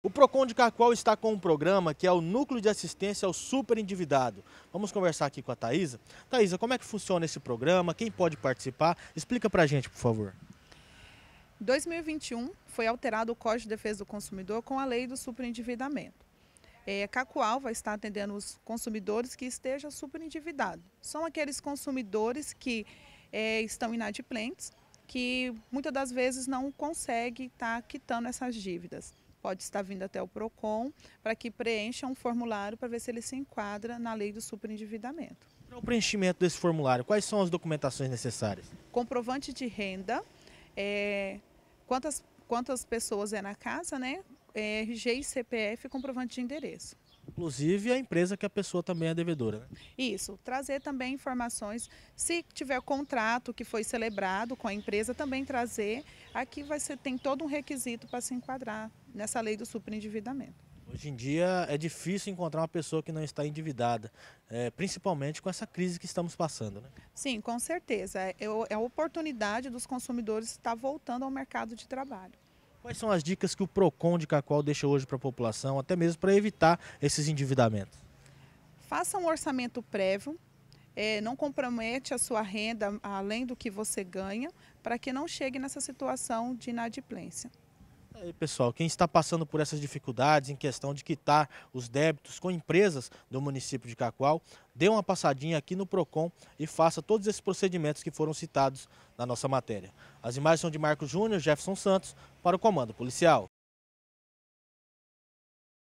O PROCON de Carcoal está com um programa que é o Núcleo de Assistência ao Superendividado. Vamos conversar aqui com a Thaisa. Thaisa, como é que funciona esse programa? Quem pode participar? Explica para a gente, por favor. 2021 foi alterado o Código de Defesa do Consumidor com a Lei do Superendividamento. É, Cacoal vai estar atendendo os consumidores que estejam superendividados. São aqueles consumidores que é, estão inadimplentes, que muitas das vezes não conseguem estar tá quitando essas dívidas pode estar vindo até o PROCON para que preencha um formulário para ver se ele se enquadra na lei do superendividamento. Para o preenchimento desse formulário, quais são as documentações necessárias? Comprovante de renda, é, quantas, quantas pessoas é na casa, né? é, RG e CPF comprovante de endereço. Inclusive a empresa que a pessoa também é devedora. Né? Isso, trazer também informações. Se tiver contrato que foi celebrado com a empresa, também trazer. Aqui vai ser, tem todo um requisito para se enquadrar nessa lei do superendividamento. Hoje em dia é difícil encontrar uma pessoa que não está endividada, é, principalmente com essa crise que estamos passando. Né? Sim, com certeza. É, é, é a oportunidade dos consumidores estar voltando ao mercado de trabalho. Quais são as dicas que o PROCON de Cacoal deixa hoje para a população, até mesmo para evitar esses endividamentos? Faça um orçamento prévio, é, não compromete a sua renda além do que você ganha, para que não chegue nessa situação de inadimplência aí, pessoal, quem está passando por essas dificuldades em questão de quitar os débitos com empresas do município de Cacoal, dê uma passadinha aqui no PROCON e faça todos esses procedimentos que foram citados na nossa matéria. As imagens são de Marcos Júnior, Jefferson Santos, para o Comando Policial.